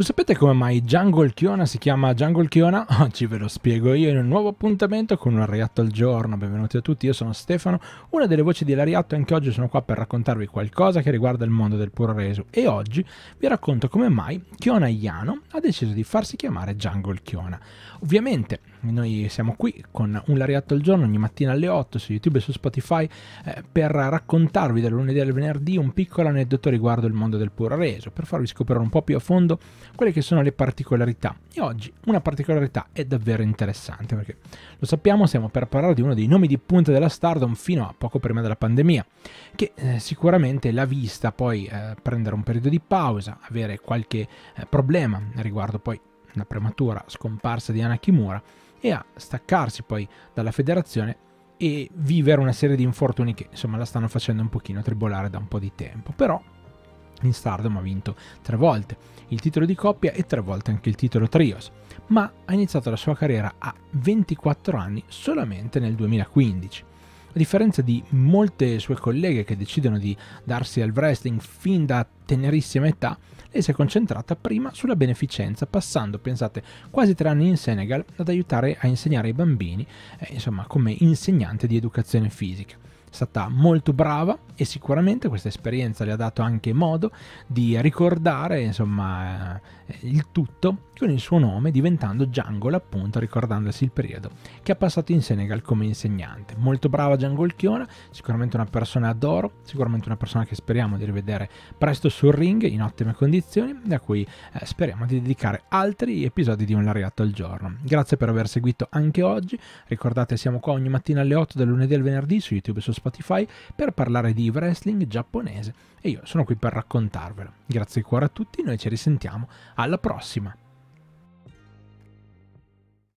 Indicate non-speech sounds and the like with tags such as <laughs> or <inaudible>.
Lo sapete come mai Jungle Chiona si chiama Jungle Chiona? <laughs> Oggi ve lo spiego io in un nuovo appuntamento con un Ariatto al giorno. Benvenuti a tutti, io sono Stefano, una delle voci di Lariatto e anche oggi sono qua per raccontarvi qualcosa che riguarda il mondo del puro reso. E oggi vi racconto come mai Chiona Iano ha deciso di farsi chiamare Jungle Chiona. Ovviamente noi siamo qui con un lariatto al giorno ogni mattina alle 8 su YouTube e su Spotify eh, per raccontarvi dal lunedì al venerdì un piccolo aneddoto riguardo il mondo del reso, per farvi scoprire un po' più a fondo quelle che sono le particolarità. E oggi una particolarità è davvero interessante perché lo sappiamo, stiamo per parlare di uno dei nomi di punta della Stardom fino a poco prima della pandemia, che eh, sicuramente l'ha vista poi eh, prendere un periodo di pausa, avere qualche eh, problema riguardo poi la prematura scomparsa di Anna Kimura e a staccarsi poi dalla federazione e vivere una serie di infortuni che insomma la stanno facendo un pochino tribolare da un po' di tempo. Però in Stardom ha vinto tre volte il titolo di coppia e tre volte anche il titolo trios, ma ha iniziato la sua carriera a 24 anni solamente nel 2015 a differenza di molte sue colleghe che decidono di darsi al wrestling fin da tenerissima età, lei si è concentrata prima sulla beneficenza, passando, pensate, quasi tre anni in Senegal ad aiutare a insegnare ai bambini, eh, insomma, come insegnante di educazione fisica. È stata molto brava e sicuramente questa esperienza le ha dato anche modo di ricordare, insomma, eh, il tutto con il suo nome diventando Django appunto ricordandosi il periodo che ha passato in Senegal come insegnante. Molto brava Django Chiona, sicuramente una persona adoro, sicuramente una persona che speriamo di rivedere presto sul ring in ottime condizioni, da cui eh, speriamo di dedicare altri episodi di un lariato al giorno. Grazie per aver seguito anche oggi, ricordate siamo qua ogni mattina alle 8 dal lunedì al venerdì su YouTube e su Spotify per parlare di wrestling giapponese e io sono qui per raccontarvelo. Grazie di cuore a tutti, noi ci risentiamo alla prossima.